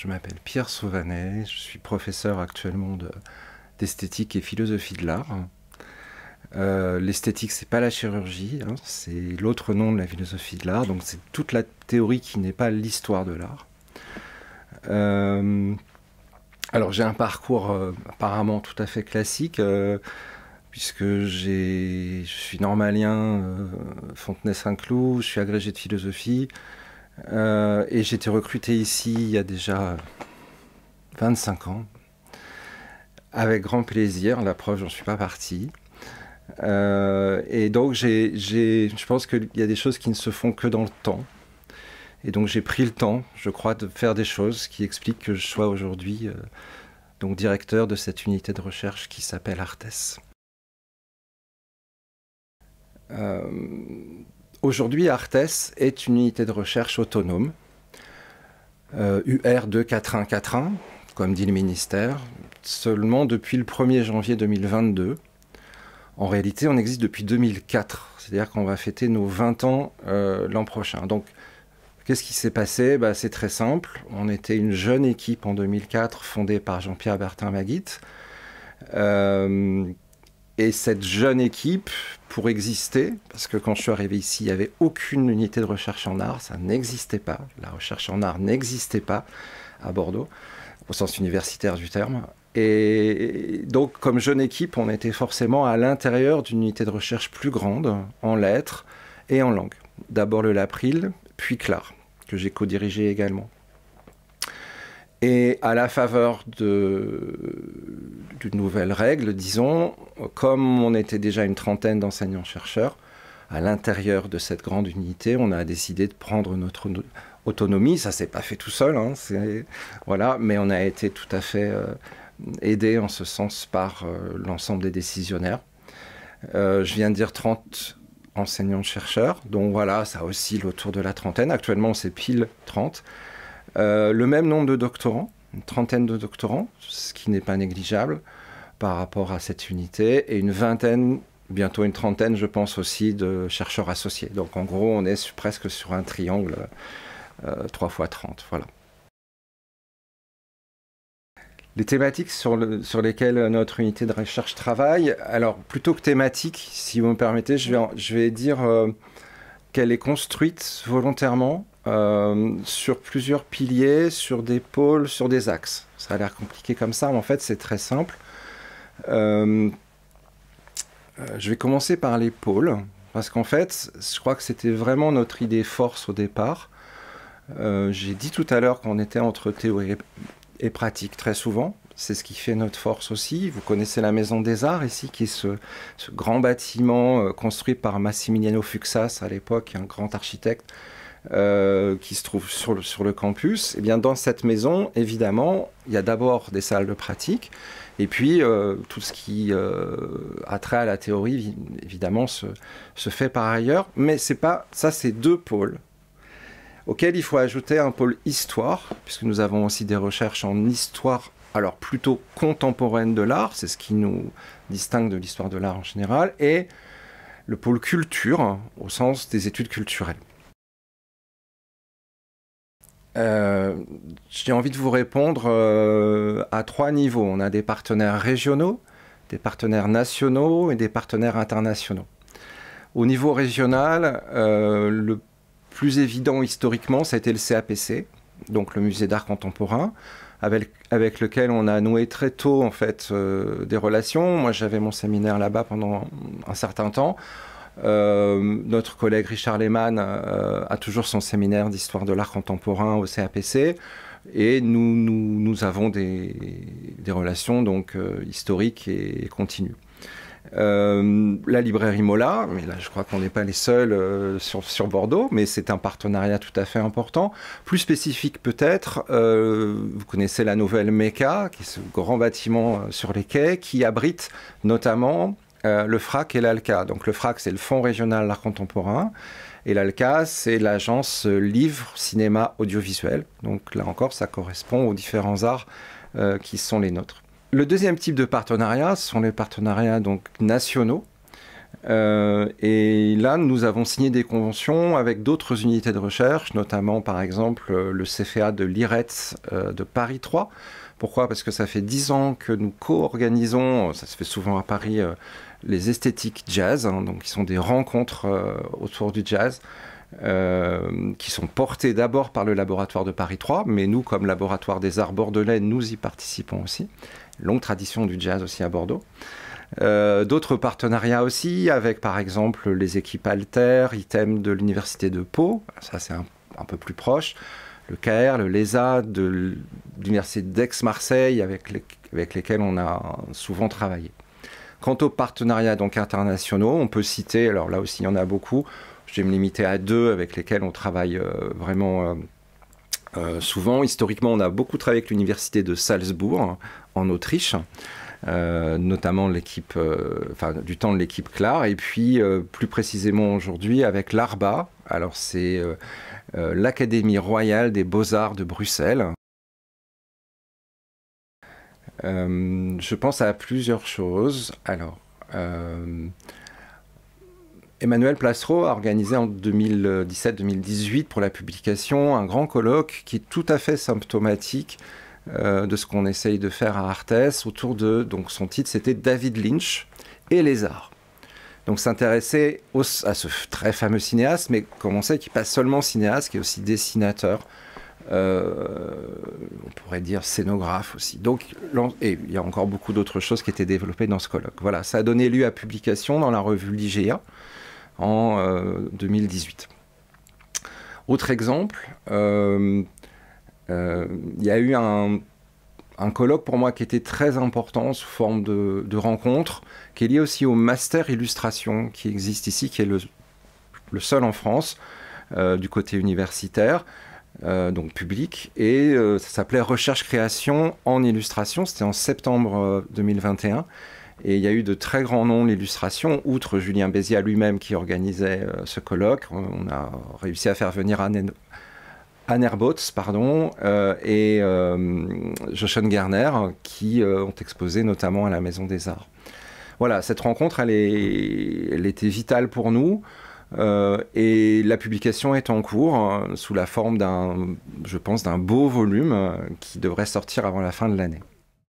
je m'appelle Pierre Sauvanet, je suis professeur actuellement d'esthétique et philosophie de l'art. Euh, l'esthétique, l'esthétique, n'est pas la chirurgie, hein, c'est l'autre nom de la philosophie de l'art, donc c'est toute la théorie qui n'est pas l'histoire de l'art. Euh, alors j'ai un parcours euh, apparemment tout à fait classique, puisque je suis normalien Fontenay-Saint-Cloud, je suis agrégé de philosophie, euh, et j'ai été recruté ici il y a déjà 25 ans. Avec grand plaisir, la preuve, j'en suis pas parti. Euh, et donc, je pense qu'il y a des choses qui ne se font que dans le temps. Et donc, j'ai pris le temps, je crois, de faire des choses qui expliquent que je sois aujourd'hui euh, donc directeur de cette unité de recherche qui s'appelle Artes. Aujourd'hui, Artes est une unité de recherche autonome, UR euh, 24141, comme dit le ministère, seulement depuis le 1er janvier 2022. En réalité, on existe depuis 2004, c'est-à-dire qu'on va fêter nos 20 ans euh, l'an prochain. Donc, qu'est-ce qui s'est passé bah, C'est très simple. On était une jeune équipe en 2004 fondée par Jean-Pierre bertin maguitte euh, et cette jeune équipe, pour exister, parce que quand je suis arrivé ici, il n'y avait aucune unité de recherche en art, ça n'existait pas. La recherche en art n'existait pas à Bordeaux, au sens universitaire du terme. Et donc, comme jeune équipe, on était forcément à l'intérieur d'une unité de recherche plus grande, en lettres et en langue. D'abord le Lapril, puis CLAR, que j'ai co-dirigé également. Et à la faveur d'une nouvelle règle, disons, comme on était déjà une trentaine d'enseignants-chercheurs, à l'intérieur de cette grande unité, on a décidé de prendre notre autonomie. Ça s'est pas fait tout seul, hein, voilà, mais on a été tout à fait euh, aidé en ce sens par euh, l'ensemble des décisionnaires. Euh, je viens de dire 30 enseignants-chercheurs, donc voilà, ça oscille autour de la trentaine. Actuellement, c'est pile 30. Euh, le même nombre de doctorants, une trentaine de doctorants, ce qui n'est pas négligeable par rapport à cette unité, et une vingtaine, bientôt une trentaine, je pense aussi, de chercheurs associés. Donc en gros, on est presque sur un triangle 3 x 30. Voilà. Les thématiques sur, lesquelles notre unité de recherche travaille, alors plutôt que thématique, si vous me permettez, je vais, dire euh, qu'elle est construite volontairement euh, sur plusieurs piliers, sur des pôles, sur des axes. Ça a l'air compliqué comme ça, mais en fait c'est très simple. Euh, euh, je vais commencer par les pôles, parce qu'en fait je crois que c'était vraiment notre idée force au départ. J'ai dit tout à l'heure qu'on était entre théorie et pratique très souvent. C'est ce qui fait notre force aussi. Vous connaissez la Maison des Arts ici, qui est ce, ce grand bâtiment construit par Massimiliano Fuxas à l'époque, un grand architecte euh, qui se trouve sur le, campus, et eh bien dans cette maison, évidemment, il y a d'abord des salles de pratique, et puis euh, tout ce qui euh, a trait à la théorie, évidemment, se, se fait par ailleurs. Mais c'est pas ça, c'est deux pôles auxquels il faut ajouter un pôle histoire, puisque nous avons aussi des recherches en histoire alors plutôt contemporaine de l'art, c'est ce qui nous distingue de l'histoire de l'art en général, et le pôle culture, au sens des études culturelles. Euh, j'ai envie de vous répondre euh, à trois niveaux. On a des partenaires régionaux, des partenaires nationaux et des partenaires internationaux. Au niveau régional, euh, le plus évident historiquement, ça a été le CAPC, donc le Musée d'art contemporain, avec, lequel on a noué très tôt en fait des relations. Moi, j'avais mon séminaire là-bas pendant un certain temps. Euh, notre collègue Richard Lehmann euh, a toujours son séminaire d'histoire de l'art contemporain au CAPC. Et nous, nous, avons des, relations donc euh, historiques et, continues. la librairie Mola, mais là je crois qu'on n'est pas les seuls sur, sur, Bordeaux, mais c'est un partenariat tout à fait important. Plus spécifique peut-être, vous connaissez la nouvelle Meca, qui est ce grand bâtiment sur les quais, qui abrite notamment euh, le FRAC et l'ALCA. Donc le FRAC, c'est le Fonds régional d'Art contemporain, et l'ALCA, c'est l'agence euh, livre, cinéma, audiovisuel. Donc là encore, ça correspond aux différents arts euh, qui sont les nôtres. Le deuxième type de partenariat ce sont les partenariats donc nationaux euh, et là, nous avons signé des conventions avec d'autres unités de recherche, notamment par exemple euh, le CFA de l'IRETS euh, de Paris 3. Pourquoi Parce que ça fait dix ans que nous co-organisons, ça se fait souvent à Paris, les esthétiques jazz, hein, donc qui sont des rencontres autour du jazz. qui sont portées d'abord par le laboratoire de Paris 3, mais nous, comme laboratoire des arts bordelais, nous y participons aussi. Longue tradition du jazz aussi à Bordeaux. Euh, d'autres partenariats aussi, avec par exemple les équipes Alter, ITEM de l'Université de Pau, ça c'est un, peu plus proche, le CAER, le LESA de l'Université d'Aix-Marseille, avec, avec lesquels on a souvent travaillé. Quant aux partenariats donc internationaux, on peut citer, alors là aussi il y en a beaucoup, je vais me limiter à deux avec lesquels on travaille euh, vraiment euh, souvent. Historiquement, on a beaucoup travaillé avec l'université de Salzbourg en Autriche. Euh, notamment l'équipe, euh, du temps de l'équipe Clar, et puis euh, plus précisément aujourd'hui avec l'ARBA. Alors c'est l'Académie royale des beaux-arts de Bruxelles. je pense à plusieurs choses. Alors, Emmanuel Plastreau a organisé en 2017-2018 pour la publication un grand colloque qui est tout à fait symptomatique euh, de ce qu'on essaye de faire à Artes autour de, donc son titre c'était David Lynch et les arts. Donc s'intéresser à ce très fameux cinéaste, mais comme on sait qu'il pas seulement cinéaste, qui est aussi dessinateur, euh, on pourrait dire scénographe aussi. Donc, et il y a encore beaucoup d'autres choses qui étaient développées dans ce colloque. Voilà, ça a donné lieu à publication dans la revue Ligéa en 2018. Euh, Autre exemple, euh, il y a eu un, colloque pour moi qui était très important sous forme de, rencontre, qui est lié aussi au master illustration qui existe ici, qui est le, seul en France euh, du côté universitaire, euh, donc public, et ça s'appelait Recherche-création en illustration, c'était en septembre 2021. Et il y a eu de très grands noms l'illustration, outre Julien Béziat lui-même qui organisait ce colloque. On a réussi à faire venir Anne, Anne pardon, euh, et euh, Joshon Garner, qui euh, ont exposé notamment à la Maison des Arts. Voilà, cette rencontre, elle, était vitale pour nous. Euh, et la publication est en cours sous la forme d'un, je pense, d'un beau volume qui devrait sortir avant la fin de l'année.